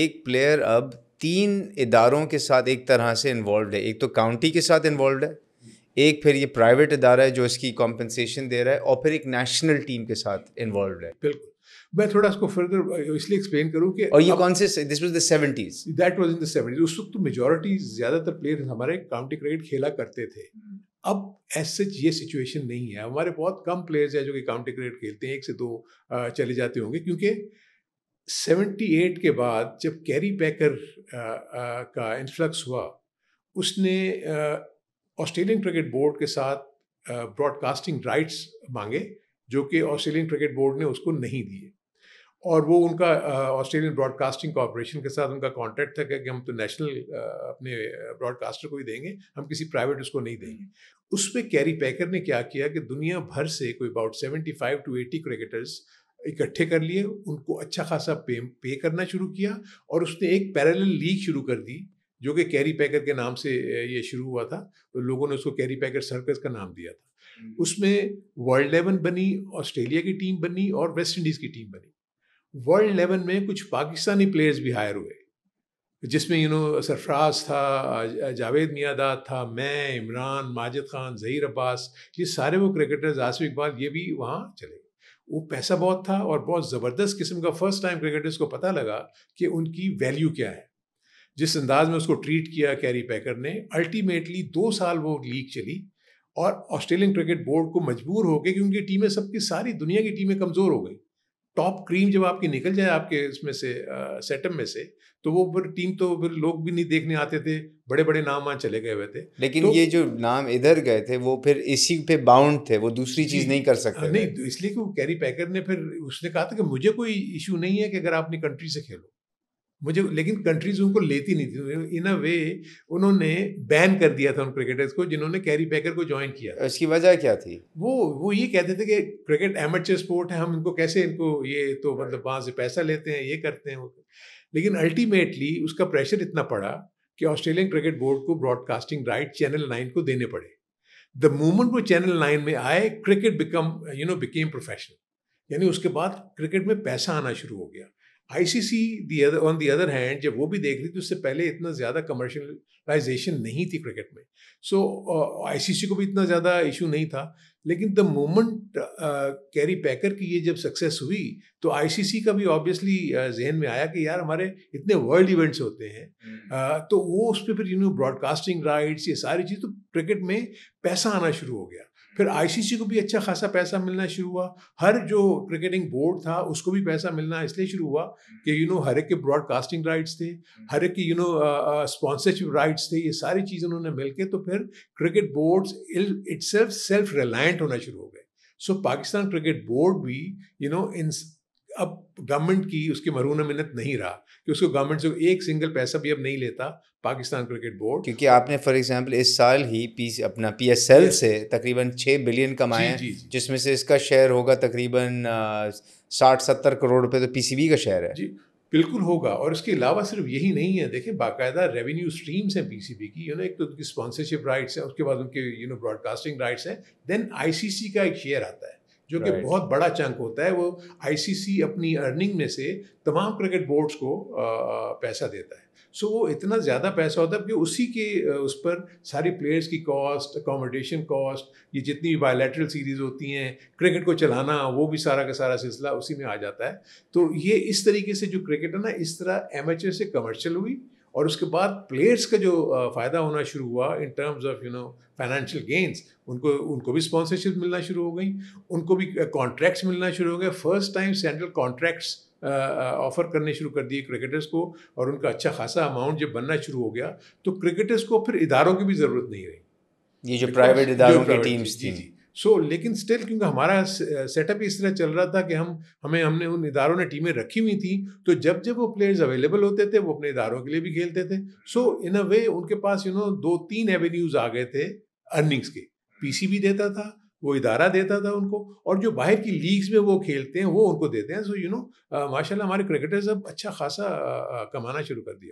एक प्लेयर अब तीन इदारों के साथ एक तरह से इन्वॉल्व है एक तो काउंटी के साथ इन्वॉल्व है एक फिर ये प्राइवेट इदारा है जो इसकी कॉम्पनसेशन दे रहा है और फिर एक नेशनल टीम के साथ इन्वॉल्व है बिल्कुल मैं थोड़ा इसको फर्दर इसलिए एक्सप्लेन करूं कि और ये कौन से this was the seventies that was in the seventies उस वक्त तो मेजोरिटी ज़्यादातर प्लेयर हमारे काउंटी क्रिकेट खेला करते थे अब ऐसे ये सिचुएशन नहीं है हमारे बहुत कम प्लेयर्स हैं जो कि काउंटी क्रिकेट खेलते हैं एक से दो चले जाते होंगे क्योंकि 78 के बाद जब कैरी पैकर का इन्फ्लक्स हुआ उसने ऑस्ट्रेलियन क्रिकेट बोर्ड के साथ ब्रॉडकास्टिंग राइट्स मांगे जो कि ऑस्ट्रेलियन क्रिकेट बोर्ड ने उसको नहीं दिए और वो उनका ऑस्ट्रेलियन ब्रॉडकास्टिंग कॉरपोरेशन के साथ उनका कॉन्ट्रैक्ट था कि हम तो नेशनल अपने ब्रॉडकास्टर को ही देंगे हम किसी प्राइवेट उसको नहीं हम्म। देंगे उस पर कैरी पैकर ने क्या किया कि दुनिया भर से कोई about seventy five to eighty cricketers इकट्ठे कर लिए उनको अच्छा खासा पे पे करना शुरू किया और उसने एक पैरेलल लीग शुरू कर दी जो कि कैरी पैकर के नाम से ये शुरू हुआ था तो लोगों ने उसको कैरी पैकर सर्कस का नाम दिया था हम्म। उसमें वर्ल्ड इलेवन बनी ऑस्ट्रेलिया की टीम बनी और वेस्ट इंडीज़ की टीम बनी वर्ल्ड लेवन में कुछ पाकिस्तानी प्लेयर्स भी हायर हुए जिसमें यू नो सरफराज था जावेद मियादाद था मैं इमरान माजिद खान ज़हीर अब्बास ये सारे वो क्रिकेटर्स आसिफ इकबाल ये भी वहाँ चले गए वो पैसा बहुत था और बहुत ज़बरदस्त किस्म का फर्स्ट टाइम क्रिकेटर्स को पता लगा कि उनकी वैल्यू क्या है जिस अंदाज में उसको ट्रीट किया कैरी पैकर ने अल्टीमेटली दो साल वो लीग चली और ऑस्ट्रेलियन क्रिकेट बोर्ड को मजबूर हो गए क्योंकि उनकी टीमें सबकी सारी दुनिया की टीमें कमज़ोर हो गई टॉप क्रीम जब आपकी निकल जाए आपके इसमें से सेटअप में से तो वो फिर टीम तो फिर लोग भी नहीं देखने आते थे बड़े बड़े नाम वहाँ चले गए हुए थे लेकिन तो, ये जो नाम इधर गए थे वो फिर इसी पे बाउंड थे वो दूसरी चीज़ नहीं कर सकते नहीं तो इसलिए कि वो कैरी पैकर ने फिर उसने कहा था कि मुझे कोई इशू नहीं है कि अगर आप अपनी कंट्री से खेलो मुझे लेकिन कंट्रीज उनको लेती नहीं थी इन अ वे उन्होंने बैन कर दिया था उन क्रिकेटर्स को जिन्होंने कैरी पैकर को ज्वाइन किया इसकी वजह क्या थी वो वो ये कहते थे कि क्रिकेट एमेचर स्पोर्ट है हम इनको कैसे इनको ये तो मतलब वहाँ से पैसा लेते हैं ये करते हैं लेकिन अल्टीमेटली उसका प्रेशर इतना पड़ा कि ऑस्ट्रेलियन क्रिकेट बोर्ड को ब्रॉडकास्टिंग राइट चैनल नाइन को देने पड़े द मोमेंट वो चैनल नाइन में आए cricket become you know became professional यानी उसके बाद क्रिकेट में पैसा आना शुरू हो गया ICC the other on the other hand जब वो भी देख रही थी तो उससे पहले इतना ज़्यादा कमर्शलाइजेशन नहीं थी क्रिकेट में सो so, आईसीसी uh, को भी इतना ज़्यादा इशू नहीं था लेकिन द मोमेंट कैरी पैकर की ये जब सक्सेस हुई तो आईसीसी का भी ऑब्वियसली uh, जहन में आया कि यार हमारे इतने वर्ल्ड इवेंट्स होते हैं हम्म। uh, तो वो उस पर फिर यू नो ब्रॉडकास्टिंग राइट्स ये सारी चीज़ तो क्रिकेट में पैसा आना शुरू हो गया फिर आईसीसी को भी अच्छा खासा पैसा मिलना शुरू हुआ हर जो क्रिकेटिंग बोर्ड था उसको भी पैसा मिलना इसलिए शुरू हुआ कि यू नो हर एक के ब्रॉडकास्टिंग राइट्स थे हम्म। हर एक के यू नो स्पॉन्सरशिप राइट्स थे ये सारी चीज़ उन्होंने मिलके तो फिर cricket boards itself self reliant बैंड होना शुरू हो गए सो पाकिस्तान क्रिकेट बोर्ड भी यू नो इन अब गवर्नमेंट की उसकी मरून मिन्नत नहीं रहा कि उसको गवर्नमेंट से एक सिंगल पैसा भी अब नहीं लेता पाकिस्तान क्रिकेट बोर्ड क्योंकि आपने फॉर एग्जांपल इस साल ही पी अपना पीएसएल से तकरीबन छः बिलियन कमाए जिसमें से इसका शेयर होगा तकरीबन साठ सत्तर करोड़ रुपए तो पीसीबी का शेयर है जी बिल्कुल होगा और इसके अलावा सिर्फ यही नहीं है देखें बाकायदा रेवेन्यू स्ट्रीम्स हैं पीसीबी की यू नो एक तो उनकी स्पॉन्सरशिप राइट्स हैं उसके बाद उनके यू नो ब्रॉडकास्टिंग राइट्स हैं देन आईसीसी का एक शेयर आता है जो कि बहुत बड़ा चंक होता है वो आईसीसी अपनी अर्निंग में से तमाम क्रिकेट बोर्ड्स को पैसा देता है सो वो इतना ज़्यादा पैसा होता है कि उसी के उस पर सारे प्लेयर्स की कॉस्ट अकोमोडेशन कॉस्ट ये जितनी भी बायोलेटरल सीरीज़ होती हैं क्रिकेट को चलाना वो भी सारा का सारा सिलसिला उसी में आ जाता है तो ये इस तरीके से जो क्रिकेट है ना इस तरह एम से कमर्शियल हुई और उसके बाद प्लेयर्स का जो फ़ायदा होना शुरू हुआ in terms of you know financial gains उनको उनको भी स्पॉन्सरशिप मिलना शुरू हो गई उनको भी कॉन्ट्रैक्ट्स मिलना शुरू हो गए first time central contracts offer करने शुरू कर दिए क्रिकेटर्स को और उनका अच्छा खासा अमाउंट जब बनना शुरू हो गया तो क्रिकेटर्स को फिर इदारों की भी ज़रूरत नहीं रही ये जो प्राइवेट इदारों की टीम्स थी सो so, लेकिन स्टिल क्योंकि हमारा सेटअप इस तरह चल रहा था कि हम हमें हमने उन इदारों ने टीमें रखी हुई थी तो जब जब वो प्लेयर्स अवेलेबल होते थे वो अपने इदारों के लिए भी खेलते थे सो इन अ वे उनके पास यू you नो know, दो तीन एवेन्यूज आ गए थे अर्निंग्स के पी भी देता था वो इदारा देता था उनको और जो बाहर की लीग्स में वो खेलते हैं वो उनको देते हैं सो यू नो माशाल्लाह हमारे क्रिकेटर्स अब अच्छा खासा आ, आ, कमाना शुरू कर दिया